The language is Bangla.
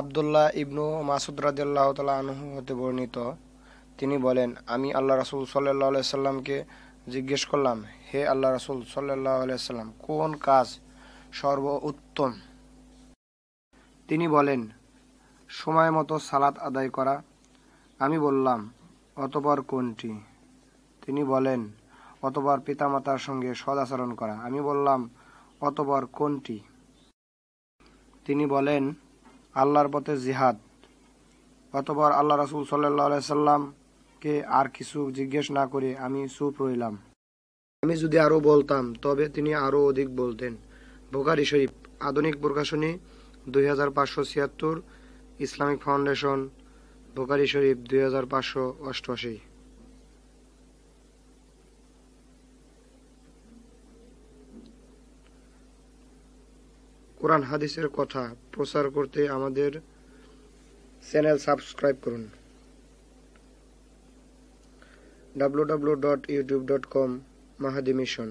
আবদুল্লাহ ইবনু মাসুদ রাজিয়াল্লাহ তালা আনহু হতে বর্ণিত তিনি বলেন আমি আল্লাহ রাসুল সাল্লাহ সাল্লামকে জিজ্ঞেস করলাম হে আল্লাহ রাসুল সাল্লাহ সাল্লাম কোন কাজ সর্ব উত্তম তিনি বলেন সময় মতো সালাত আদায় করা আমি বললাম অতপর কোনটি তিনি বলেন অতপর পিতামাতার সঙ্গে সদাচরণ করা আমি বললাম অতপর কোনটি তিনি বলেন আল্লাহর পথে জিহাদ অতবার আল্লাহ রাসুল সাল্লাহ সাল্লামকে আর কিছু জিজ্ঞেস না করে আমি চুপ রইলাম আমি যদি আরও বলতাম তবে তিনি আরও অধিক বলতেন বোকারি শরীফ আধুনিক প্রকাশনী দুই হাজার পাঁচশো ছিয়াত্তর ইসলামিক ফাউন্ডেশন বোকারি শরীফ দুই হাজার পাঁচশো অষ্টআশি কোরআন হাদিসের কথা প্রচার করতে আমাদের চ্যানেল সাবস্ক্রাইব করুন W W dot YouTube dot com Mahadi mission